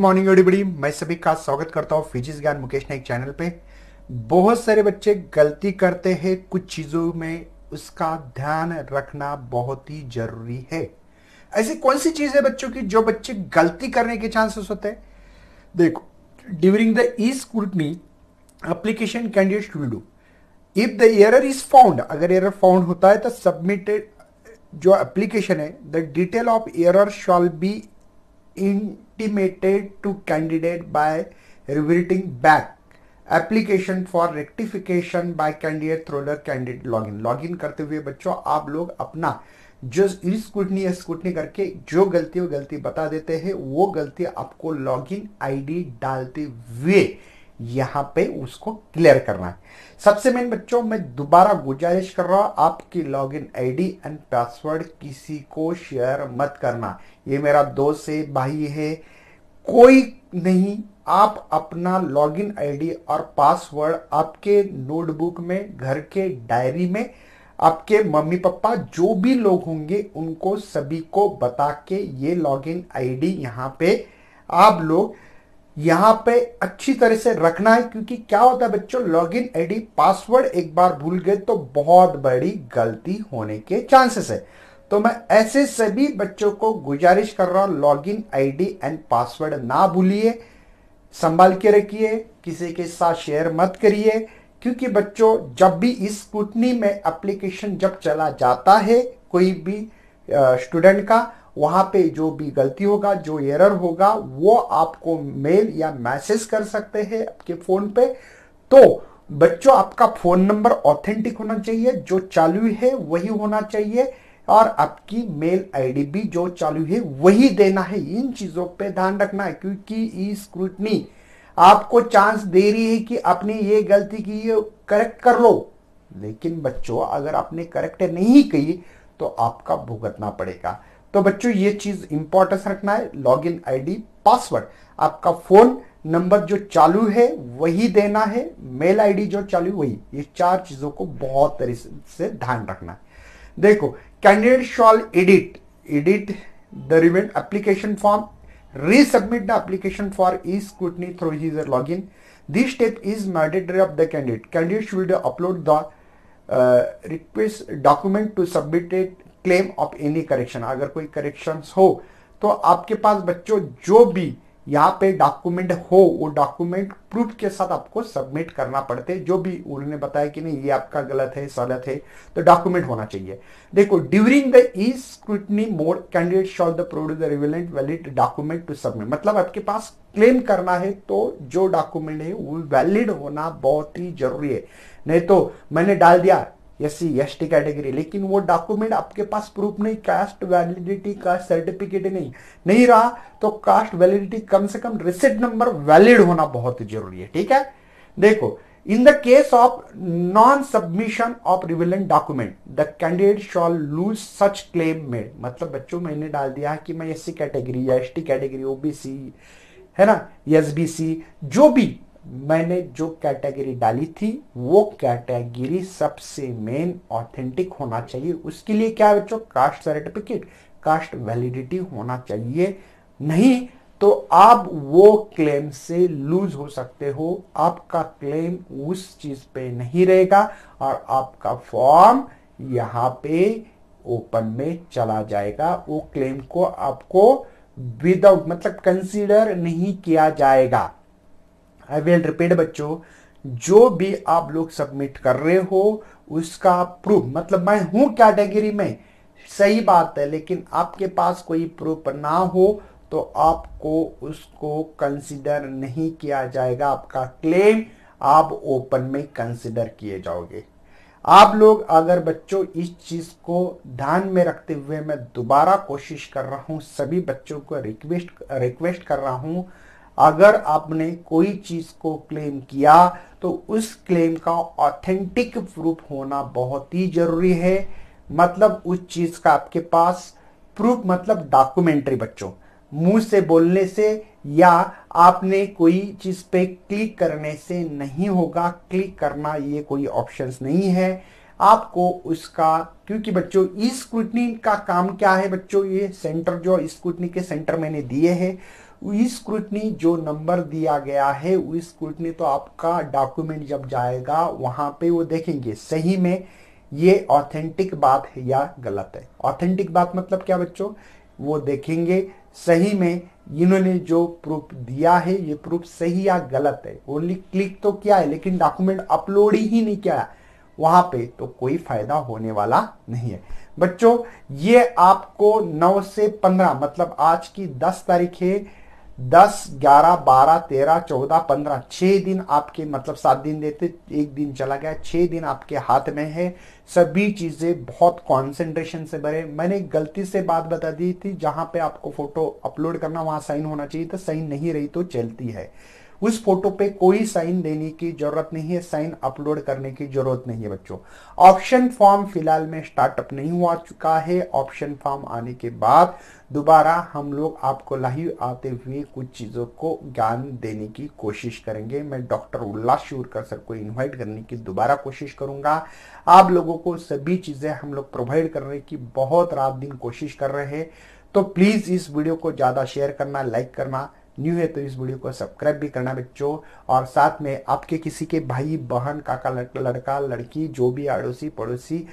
morning everybody मैं सभी का स्वागत करता हूँ फिजिक्स ज्ञान मुकेश नाइक चैनल पे बहुत सारे बच्चे गलती करते हैं कुछ चीज़ों में उसका ध्यान रखना बहुत ही जरूरी है ऐसी कौन सी चीज़ है बच्चों की जो बच्चे गलती करने के चांसेस होते हैं देखो during the e scrutiny application candidate will do if the error is found अगर एरर फाउंड होता है तो सबमिटेड जो एप्लीकेशन है the detail of error shall be in intimated to candidate by reverting back application for rectification by candidate through candidate login login करते हुए बच्चों आप लोग अपना जो स्कूटनी या स्कूटनी करके जो गलती वो गलती बता देते हैं वो गलती आपको लॉगिन आईडी डालते हुए यहाँ पे उसको क्लियर करना है सबसे मेन बच्चों मैं दोबारा गुजारिश कर रहा हूं आपकी लॉगिन आईडी एंड पासवर्ड किसी को शेयर मत करना ये मेरा दोस्त है भाई है कोई नहीं आप अपना लॉगिन आईडी और पासवर्ड आपके नोटबुक में घर के डायरी में आपके मम्मी पापा जो भी लोग होंगे उनको सभी को बता के ये लॉगिन आईडी यहाँ पे आप लोग यहाँ पे अच्छी तरह से रखना है क्योंकि क्या होता है बच्चों लॉगिन आईडी पासवर्ड एक बार भूल गए तो बहुत बड़ी गलती होने के चांसेस है तो मैं ऐसे सभी बच्चों को गुजारिश कर रहा हूँ लॉगिन आईडी एंड पासवर्ड ना भूलिए संभाल के रखिए किसी के साथ शेयर मत करिए क्योंकि बच्चों जब भी इस स्कूटनी में एप्लीकेशन जब चला जाता है कोई भी स्टूडेंट का वहाँ पे जो भी गलती होगा जो एरर होगा वो आपको मेल या मैसेज कर सकते हैं आपके फ़ोन पे तो बच्चों आपका फ़ोन नंबर ऑथेंटिक होना चाहिए जो चालू है वही होना चाहिए और आपकी मेल आईडी भी जो चालू है वही देना है इन चीजों पे ध्यान रखना है क्योंकि ई स्क्रूटनी आपको चांस दे रही है कि आपने ये गलती की ये करेक्ट कर लो लेकिन बच्चों अगर आपने करेक्ट नहीं की तो आपका भुगतना पड़ेगा तो बच्चों ये चीज इंपॉर्टेंस रखना है लॉग इन पासवर्ड आपका फोन नंबर जो चालू है वही देना है मेल आईडी जो चालू वही ये चार चीजों को बहुत तरीके से ध्यान रखना है देखो candidate shall edit edit the remain application form resubmit the application for e scrutiny through his log in this step is mandatory of the candidate candidate should upload the request document to submitted claim of any correction अगर कोई correction हो तो आपके पास बच्चों जो भी यहाँ पे डॉक्यूमेंट हो वो डॉक्यूमेंट प्रूफ के साथ आपको सबमिट करना पड़ते जो भी उन्होंने बताया कि नहीं ये आपका गलत है सलत है तो डॉक्यूमेंट होना चाहिए देखो during the e scrutiny mode candidate shall the produce the relevant valid document to submit मतलब आपके पास क्लेम करना है तो जो डॉक्यूमेंट है वो वैलिड होना बहुत ही जरूरी है नहीं तो मैंने डाल दिया S C S T category लेकिन वो डॉक्यूमेंट आपके पास प्रूफ नहीं कास्ट वैलिडिटी का सर्टिफिकेट नहीं नहीं रहा तो कास्ट वैलिडिटी कम से कम रिसिट नंबर वैलिड होना बहुत जरूरी है ठीक है देखो in the case of non submission of relevant document the candidate shall lose such claim made मतलब बच्चों मैंने डाल दिया कि मैं एस सी कैटेगरी या एस टी कैटेगरी ओबीसी है ना एस बी सी जो भी मैंने जो कैटेगरी डाली थी वो कैटेगरी सबसे मेन ऑथेंटिक होना चाहिए उसके लिए क्या बच्चों कास्ट सर्टिफिकेट कास्ट वैलिडिटी होना चाहिए नहीं तो आप वो क्लेम से लूज हो सकते हो आपका क्लेम उस चीज पे नहीं रहेगा और आपका फॉर्म यहाँ पे ओपन में चला जाएगा वो क्लेम को आपको विदाउट मतलब कंसीडर नहीं किया जाएगा आई विल रिपीट बच्चों जो भी आप लोग सबमिट कर रहे हो उसका प्रूफ मतलब मैं हूं कैटेगरी में सही बात है लेकिन आपके पास कोई प्रूफ ना हो तो आपको उसको कंसिडर नहीं किया जाएगा आपका क्लेम आप ओपन में कंसिडर किए जाओगे आप लोग अगर बच्चों इस चीज को ध्यान में रखते हुए मैं दोबारा कोशिश कर रहा हूं सभी बच्चों को रिक्वेस्ट रिक्वेस्ट कर रहा हूं अगर आपने कोई चीज को क्लेम किया तो उस क्लेम का ऑथेंटिक प्रूफ होना बहुत ही जरूरी है मतलब उस चीज का आपके पास प्रूफ मतलब डॉक्यूमेंट्री बच्चों मुंह से बोलने से या आपने कोई चीज पे क्लिक करने से नहीं होगा क्लिक करना ये कोई ऑप्शंस नहीं है आपको उसका क्योंकि बच्चों ई स्क्रूटनी का काम क्या है बच्चों ये सेंटर जो स्क्रूटनी के सेंटर मैंने दिए हैं स्क्रूटनी जो नंबर दिया गया है वो स्क्रूटनी तो आपका डॉक्यूमेंट जब जाएगा वहां पे वो देखेंगे सही में ये ऑथेंटिक बात है या गलत है ऑथेंटिक बात मतलब क्या बच्चों वो देखेंगे सही में इन्होंने जो प्रूफ दिया है ये प्रूफ सही या गलत है ओनली क्लिक तो किया है लेकिन डॉक्यूमेंट अपलोड ही नहीं किया वहां पे तो कोई फायदा होने वाला नहीं है बच्चों ये आपको 9 से 15 मतलब आज की 10 तारीख है दस ग्यारह बारह तेरह चौदह पंद्रह छह दिन आपके मतलब सात दिन देते एक दिन चला गया छह दिन आपके हाथ में है सभी चीज़ें बहुत कंसंट्रेशन से भरे मैंने गलती से बात बता दी थी जहां पे आपको फोटो अपलोड करना वहां साइन होना चाहिए तो साइन नहीं रही तो चलती है उस फोटो पे कोई साइन देने की जरूरत नहीं है साइन अपलोड करने की जरूरत नहीं है बच्चों ऑप्शन फॉर्म फिलहाल में स्टार्टअप नहीं हुआ चुका है ऑप्शन फॉर्म आने के बाद दोबारा हम लोग आपको लाइव आते हुए कुछ चीज़ों को ज्ञान देने की कोशिश करेंगे मैं डॉक्टर उल्लास शूरकर सर को इन्वाइट करने की दोबारा कोशिश करूंगा आप लोगों को सभी चीज़ें हम लोग प्रोवाइड करने की बहुत रात दिन कोशिश कर रहे हैं तो प्लीज़ इस वीडियो को ज़्यादा शेयर करना लाइक करना न्यू है तो इस वीडियो को सब्सक्राइब भी करना बच्चों और साथ में आपके किसी के भाई बहन काका लड़का लड़की जो भी अड़ोसी पड़ोसी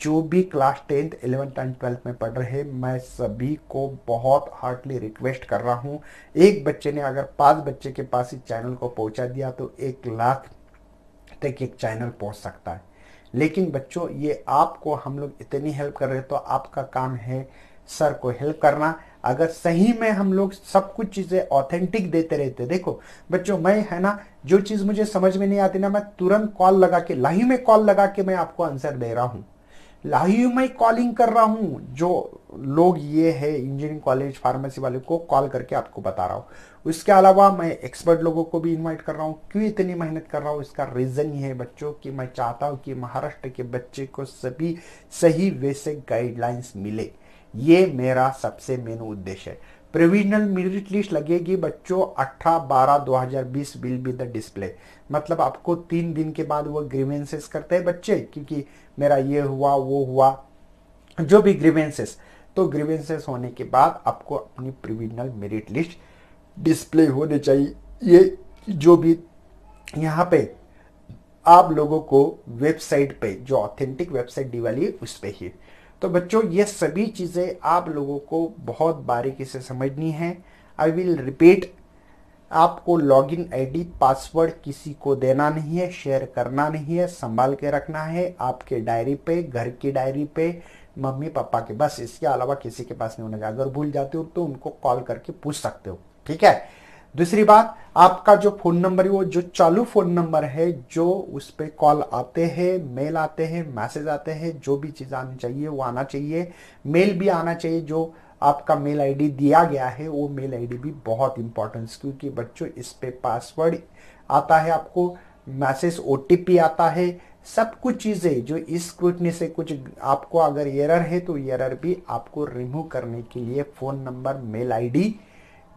जो भी class tenth eleventh and twelfth में पढ़ रहे मैं सभी को बहुत हार्टली रिक्वेस्ट कर रहा हूँ एक बच्चे ने अगर पांच बच्चे के पास इस चैनल को पहुँचा दिया तो एक लाख तक एक चैनल पहुँच सकता है लेकिन बच्चों ये आपको हम लोग इतनी हेल्प कर रहे हैं तो आपका काम है सर को हेल्प करना अगर सही में हम लोग सब कुछ चीज़ें ऑथेंटिक देते रहते देखो बच्चों मैं है ना जो चीज़ मुझे समझ में नहीं आती ना मैं तुरंत कॉल लगा के लाइव में कॉल लगा के मैं आपको आंसर दे रहा हूँ लाइव में कॉलिंग कर रहा हूँ जो लोग ये है इंजीनियरिंग कॉलेज फार्मेसी वाले को कॉल करके आपको बता रहा हूँ उसके अलावा मैं एक्सपर्ट लोगों को भी इनवाइट कर रहा हूँ क्यों इतनी मेहनत कर रहा हूँ इसका रीज़न ये है बच्चों कि मैं चाहता हूँ कि महाराष्ट्र के बच्चे को सभी सही वैसे गाइडलाइंस मिले ये मेरा सबसे मेन उद्देश्य है प्रोविजनल मेरिट लिस्ट लगेगी बच्चों 18 बारह 2020 विल बी द डिस्प्ले मतलब आपको तीन दिन के बाद वो ग्रीवेंसेस करते हैं बच्चे क्योंकि मेरा ये हुआ वो हुआ जो भी ग्रीवेंसेस तो ग्रीवेंसेस होने के बाद आपको अपनी प्रोविजनल मेरिट लिस्ट डिस्प्ले होने चाहिए ये जो भी यहाँ पे आप लोगों को वेबसाइट पे जो ऑथेंटिक वेबसाइट दिवाली उस पर ही तो बच्चों ये सभी चीज़ें आप लोगों को बहुत बारीकी से समझनी है आई विल रिपीट आपको लॉगिन आईडी पासवर्ड किसी को देना नहीं है शेयर करना नहीं है संभाल के रखना है आपके डायरी पे घर की डायरी पे मम्मी पापा के बस इसके अलावा किसी के पास नहीं होना चाहिए अगर भूल जाते हो तो उनको कॉल करके पूछ सकते हो ठीक है दूसरी बात आपका जो फोन नंबर है वो जो चालू फोन नंबर है जो उस पर कॉल आते हैं मेल आते हैं मैसेज आते हैं जो भी चीज़ आनी चाहिए वो आना चाहिए मेल भी आना चाहिए जो आपका मेल आईडी दिया गया है वो मेल आईडी भी बहुत इंपॉर्टेंस क्योंकि बच्चों इस पे पासवर्ड आता है आपको मैसेज ओ आता है सब कुछ चीज़ें जो इस क्विटनी से कुछ आपको अगर एरर है तो एरर भी आपको रिमूव करने के लिए फ़ोन नंबर मेल आईडी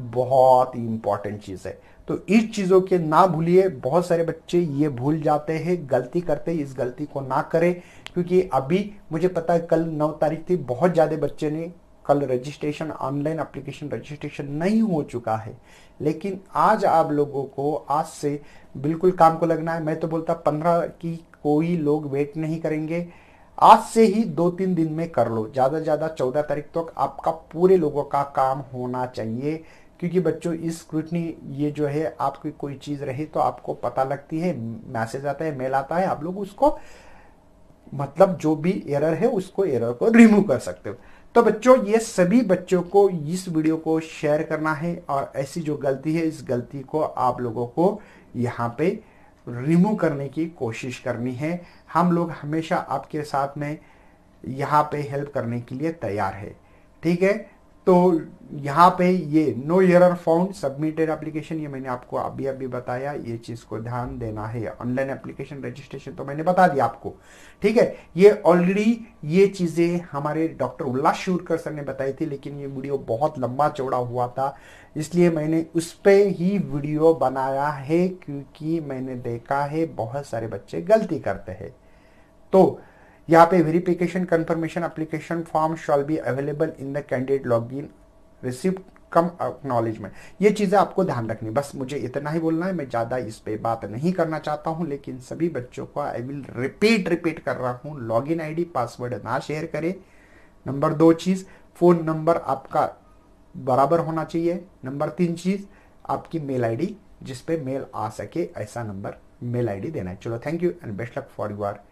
बहुत ही इंपॉर्टेंट चीज़ है तो इस चीज़ों के ना भूलिए बहुत सारे बच्चे ये भूल जाते हैं गलती करते इस गलती को ना करें क्योंकि अभी मुझे पता है कल नौ तारीख थी बहुत ज़्यादा बच्चे ने कल रजिस्ट्रेशन ऑनलाइन एप्लीकेशन रजिस्ट्रेशन नहीं हो चुका है लेकिन आज आप लोगों को आज से बिल्कुल काम को लगना है मैं तो बोलता पंद्रह की कोई लोग वेट नहीं करेंगे आज से ही दो तीन दिन में कर लो ज़्यादा से ज़्यादा चौदह तारीख तक तो आपका पूरे लोगों का काम होना चाहिए क्योंकि बच्चों इस स्क्रूटनी ये जो है आपकी कोई चीज़ रहे तो आपको पता लगती है मैसेज आता है मेल आता है आप लोग उसको मतलब जो भी एरर है उसको एरर को रिमूव कर सकते हो तो बच्चों ये सभी बच्चों को इस वीडियो को शेयर करना है और ऐसी जो गलती है इस गलती को आप लोगों को यहाँ पे रिमूव करने की कोशिश करनी है हम लोग हमेशा आपके साथ में यहाँ पे हेल्प करने के लिए तैयार है ठीक है तो यहाँ पे ये no error found submitted application ये मैंने आपको अभी अभी बताया ये चीज़ को ध्यान देना है ऑनलाइन एप्लीकेशन रजिस्ट्रेशन तो मैंने बता दिया आपको ठीक है ये ऑलरेडी ये चीज़ें हमारे डॉक्टर उल्लास शूरकर सर ने बताई थी लेकिन ये वीडियो बहुत लंबा चौड़ा हुआ था इसलिए मैंने उस पर ही वीडियो बनाया है क्योंकि मैंने देखा है बहुत सारे बच्चे गलती करते हैं तो यहाँ पे verification confirmation application form shall be available in the candidate log in receipt cum acknowledgement ये चीज़ें आपको ध्यान रखनी बस मुझे इतना ही बोलना है मैं ज़्यादा इस पर बात नहीं करना चाहता हूँ लेकिन सभी बच्चों को आई विल रिपीट रिपीट कर रहा हूँ लॉग इन आई पासवर्ड ना शेयर करें नंबर दो चीज़ फ़ोन नंबर आपका बराबर होना चाहिए नंबर तीन चीज़ आपकी मेल आई डी जिसपे मेल आ सके ऐसा नंबर मेल डी देना है चलो thank you and best luck for you are